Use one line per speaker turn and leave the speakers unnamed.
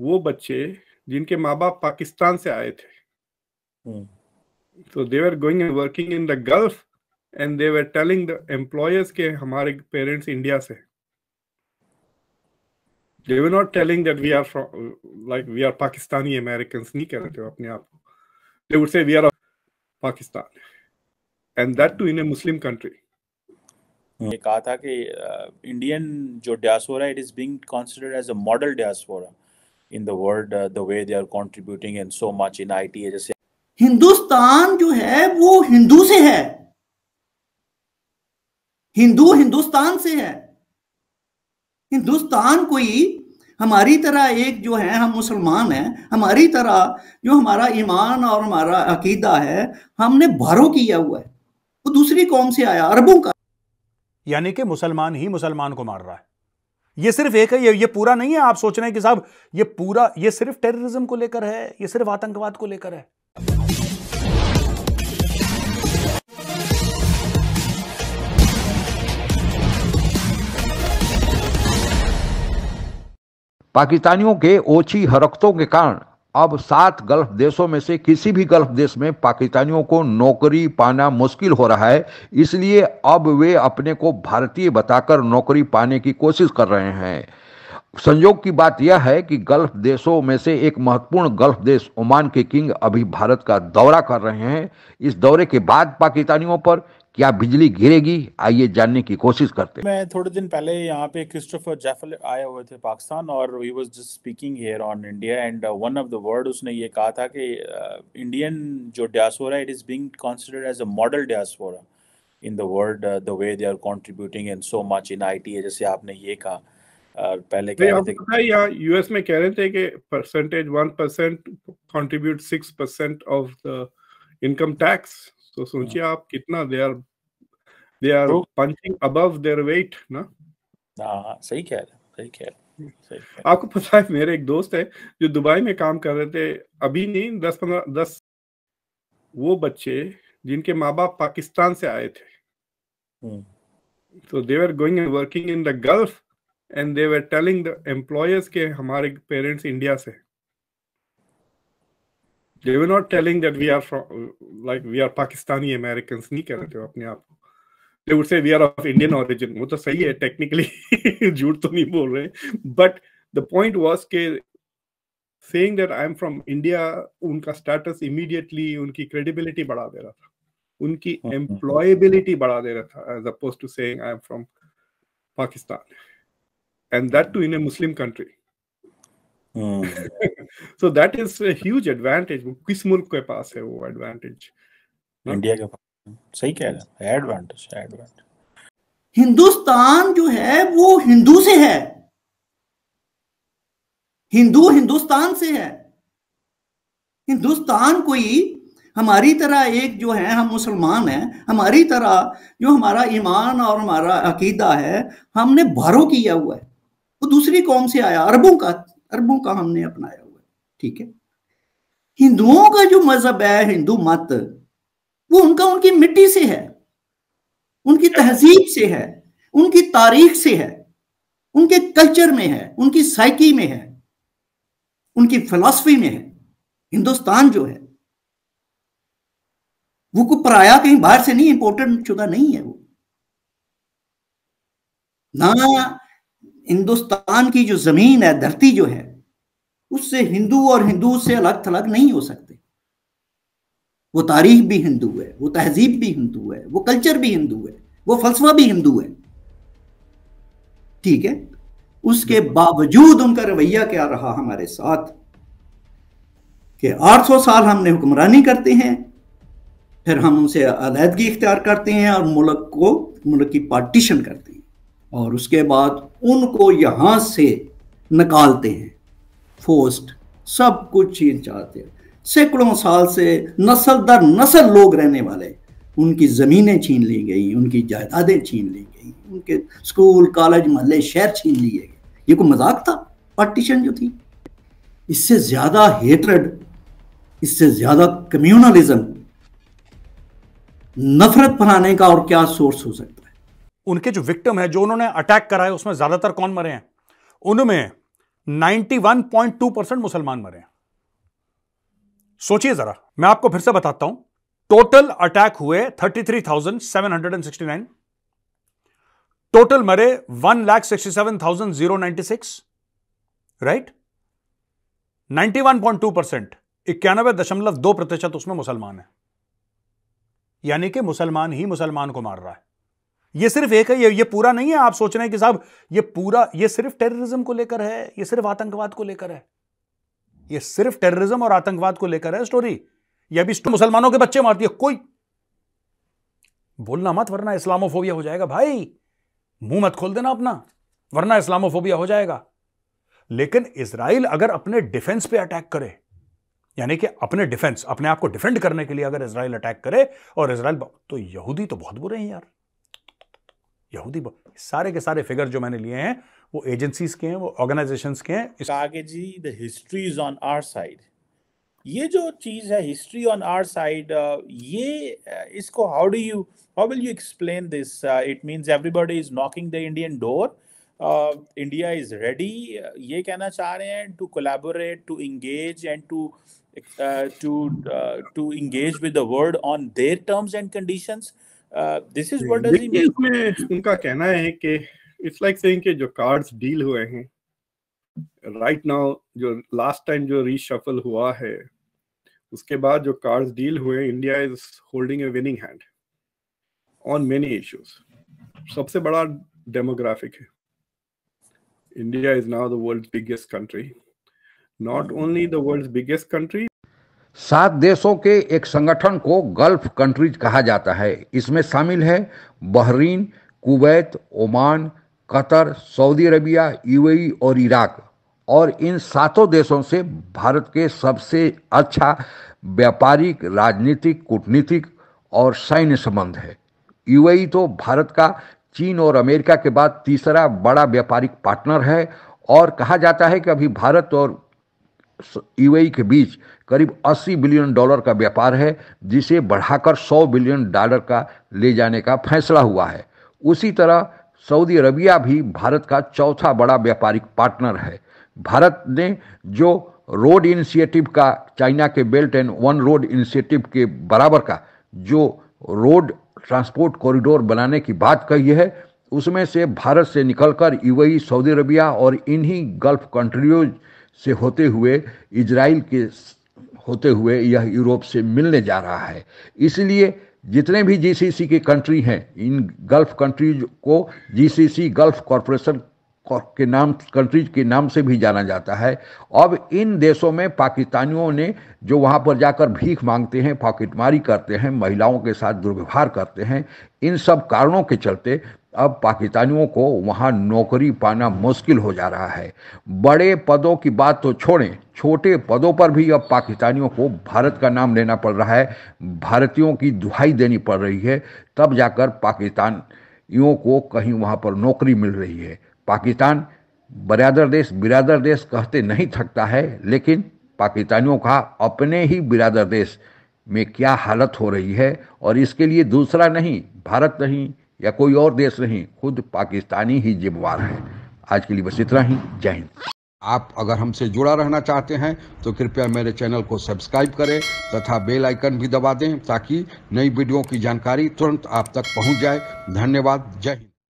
वो बच्चे जिनके माँ बाप पाकिस्तान से आए थे हम्म। तो they are going and working in the Gulf and they are telling the employers के हमारे पेरेंट्स इंडिया से they are not telling that we are from like we are Pakistani American नहीं कह रहे थे अपने आप को देवर से we are Pakistan and that too in a Muslim country
ये कहा था कि इंडियन जो diaspora it is being considered as a model diaspora in the world the way they are contributing in so much in in जैसे uh,
Hindustan जो है वो हिंदू से है हिंदू हिंदुस्तान से है हिंदुस्तान कोई हमारी तरह एक जो है हम मुसलमान हैं हमारी तरह जो हमारा ईमान और हमारा अकीदा है हमने भरो किया हुआ है वो दूसरी कौम से आया अरबों का
यानी कि मुसलमान ही मुसलमान को मार रहा है
ये सिर्फ एक है ये ये पूरा नहीं है आप सोच रहे हैं कि साहब
ये पूरा ये सिर्फ टेररिज्म को लेकर है ये सिर्फ आतंकवाद को लेकर है
पाकिस्तानियों के ओछी हरकतों के कारण अब सात गल्फ देशों में से किसी भी गल्फ देश में पाकिस्तानियों को नौकरी पाना मुश्किल हो रहा है इसलिए अब वे अपने को भारतीय बताकर नौकरी पाने की कोशिश कर रहे हैं संयोग की बात यह है कि गल्फ देशों में से एक महत्वपूर्ण गल्फ देश ओमान के किंग अभी भारत का दौरा कर रहे हैं इस दौरे के बाद पाकिस्तानियों पर क्या बिजली गिरेगी आइए जानने की कोशिश करते
मैं थोड़े दिन पहले यहाँ पे क्रिस्टोफर जैफल आए हुए थे पाकिस्तान और we was just speaking here on India and one of the word उसने ये कहा था कि इंडियन uh, जो diaspora it is being considered as a model diaspora in the world the way they are contributing and so much in IT जैसे आपने ये कहा पहले कह रहे थे यहाँ यूएस में
कह रहे थे कि percentage one percent contribute six percent of the income tax तो सोचिए हाँ। आप कितना they are they are punching above their weight ना
हां सही कह रहे सही कह रहे
आपको पता है मेरे एक दोस्त है जो दुबई में काम कर रहे थे अभी नहीं दस पंद्रह दस वो बच्चे जिनके माँ बाप पाकिस्तान से आए थे
हम्म।
तो they are going and working in the Gulf and they telling the employers के हमारे पेरेंट्स इंडिया से they are not telling that we are from like we are Pakistani American नहीं कह रहे थे अपने आप को से we are of Indian origin वो तो सही है टेक्निकली झूठ तो नहीं बोल रहे बट द पॉइंट वॉज के saying that I am from India उनका स्टेटस इमीडिएटली उनकी क्रेडिबिलिटी बढ़ा दे रहा था उनकी एम्प्लॉयबिलिटी हाँ, हाँ। बढ़ा दे रहा था as opposed to saying I am from Pakistan and that too in a Muslim country so that is a huge advantage किस मुल्क के पास है वो एडवांटेज
इंडिया के
पास सही कह रहे हैं एडवांटेज एडवांटेज
हिंदुस्तान जो है वो हिंदू से है हिंदू हिंदुस्तान से है हिंदुस्तान कोई हमारी तरह एक जो है हम मुसलमान हैं हमारी तरह जो हमारा ईमान और हमारा अकीदा है हमने भरो किया हुआ है वो दूसरी कौम से आया अरबों का अरबों का हमने अपनाया हुआ है ठीक है हिंदुओं का जो मजहब है हिंदू मत वो उनका उनकी मिट्टी से है उनकी तहजीब से है उनकी तारीख से है उनके कल्चर में है उनकी साइकी में है उनकी फिलॉसफी में है हिंदुस्तान जो है वो को पराया कहीं बाहर से नहीं इंपोर्टेंट चुका नहीं है वो ना हिंदुस्तान की जो जमीन है धरती जो है उससे हिंदू और हिंदू से अलग थलग नहीं हो सकते वो तारीख भी हिंदू है वो तहजीब भी हिंदू है वो कल्चर भी हिंदू है वो फलसफा भी हिंदू है ठीक है उसके बावजूद उनका रवैया क्या रहा हमारे साथ कि 800 साल हमने हुक्मरानी करते हैं फिर हम उनसे अलीहदगी इख्तियार करते हैं और मुल्क को मुल्क की पार्टीशन करते हैं और उसके बाद उनको यहां से निकालते हैं फोस्ट सब कुछ चीज चाहते हैं सैकड़ों साल से नस्ल दर नस्ल लोग रहने वाले उनकी ज़मीनें छीन ली गई उनकी जायदादें छीन ली गई उनके स्कूल कॉलेज महल्ले शहर छीन लिए गए ये कोई मजाक था पार्टीशन जो थी इससे ज़्यादा हेटरेड इससे ज़्यादा कम्यूनलिज्म नफरत फैलाने का और क्या सोर्स हो सकता है उनके जो
विक्टिम है जो उन्होंने अटैक करा है उसमें ज्यादातर कौन मरे हैं उनमें 91.2 परसेंट मुसलमान मरे हैं सोचिए जरा मैं आपको फिर से बताता हूं टोटल अटैक हुए 33,769 टोटल मरे वन लैख 1,67,096 राइट 91.2 परसेंट इक्यानवे दशमलव दो प्रतिशत उसमें मुसलमान है यानी कि मुसलमान ही मुसलमान को मार रहा है ये सिर्फ एक है ये ये पूरा नहीं है आप सोच रहे हैं कि साहब ये पूरा ये सिर्फ टेररिज्म को लेकर है ये सिर्फ आतंकवाद को लेकर है ये सिर्फ टेररिज्म और आतंकवाद को लेकर है स्टोरी यह भी मुसलमानों के बच्चे मारती है कोई बोलना मत वरना इस्लामोफोबिया हो जाएगा भाई मुंह मत खोल देना अपना वरना इस्लामोफोबिया हो जाएगा लेकिन इसराइल अगर अपने डिफेंस पे अटैक करे यानी कि अपने डिफेंस अपने आप को डिफेंड करने के लिए अगर इसराइल अटैक करे और इसराइल तो यहूदी तो बहुत बुरे हैं यार यहूदी सारे के सारे फिगर जो मैंने लिए हैं वो एजेंसीज के हैं वो ऑर्गेनाइजेशन के हैं
इस... आगे जी the history is on our side ये जो चीज़ है हिस्ट्री ऑन आर साइड ये uh, इसको how do you how will you explain this it means everybody is knocking the Indian door India is ready ये कहना चाह रहे हैं to collaborate to engage and to to to engage with the world on their terms and conditions this is what does he mean उनका कहना है कि it's like saying कि जो कार्ड्स डील हुए हैं राइट right नाउ
जो last time जो रीशफल हुआ है उसके बाद जो कार्ड्स डील हुए India is holding a winning hand on many issues सबसे बड़ा डेमोग्राफिक है India is now the world biggest country not only the world biggest country
सात देशों के एक संगठन को गल्फ कंट्रीज कहा जाता है इसमें शामिल है Bahrain Kuwait Oman Qatar Saudi Arabia UAE और इराक और इन सातों देशों से भारत के सबसे अच्छा व्यापारिक राजनीतिक कूटनीतिक और सैन्य संबंध है यूएई तो भारत का चीन और अमेरिका के बाद तीसरा बड़ा व्यापारिक पार्टनर है और कहा जाता है कि अभी भारत और यूएई के बीच करीब 80 बिलियन डॉलर का व्यापार है जिसे बढ़ाकर 100 बिलियन डॉलर का ले जाने का फैसला हुआ है उसी तरह सऊदी अरबिया भी भारत का चौथा बड़ा व्यापारिक पार्टनर है भारत ने जो रोड इनिशिएटिव का चाइना के belt and one road initiative के बराबर का जो रोड ट्रांसपोर्ट कॉरिडोर बनाने की बात कही है उसमें से भारत से निकलकर यूएई सऊदी अरबिया और इन्हीं गल्फ कंट्रियों से होते हुए इजराइल के होते हुए यह यूरोप से मिलने जा रहा है इसलिए जितने भी जीसीसी के कंट्री हैं इन गल्फ कंट्रीज को जीसीसी गल्फ कॉरपोरेशन के नाम कंट्रीज के नाम से भी जाना जाता है अब इन देशों में पाकिस्तानियों ने जो वहाँ पर जाकर भीख मांगते हैं पॉकेटमारी करते हैं महिलाओं के साथ दुर्व्यवहार करते हैं इन सब कारणों के चलते अब पाकिस्तानियों को वहाँ नौकरी पाना मुश्किल हो जा रहा है बड़े पदों की बात तो छोड़ें छोटे पदों पर भी अब पाकिस्तानियों को भारत का नाम लेना पड़ रहा है भारतीयों की दुहाई देनी पड़ रही है तब जाकर पाकिस्तानियों को कहीं वहाँ पर नौकरी मिल रही है पाकिस्तान बरदर देश बिरादर देश कहते नहीं थकता है लेकिन पाकिस्तानियों का अपने ही बिरादर देश में क्या हालत हो रही है और इसके लिए दूसरा नहीं भारत नहीं या कोई और देश नहीं खुद पाकिस्तानी ही जिम्मेवार है आज के लिए बस इतना ही जय हिंद आप अगर हमसे जुड़ा रहना चाहते हैं तो कृपया मेरे चैनल को सब्सक्राइब करें तथा बेल आइकन भी दबा दें ताकि नई वीडियो की जानकारी तुरंत आप तक पहुंच जाए धन्यवाद जय हिंद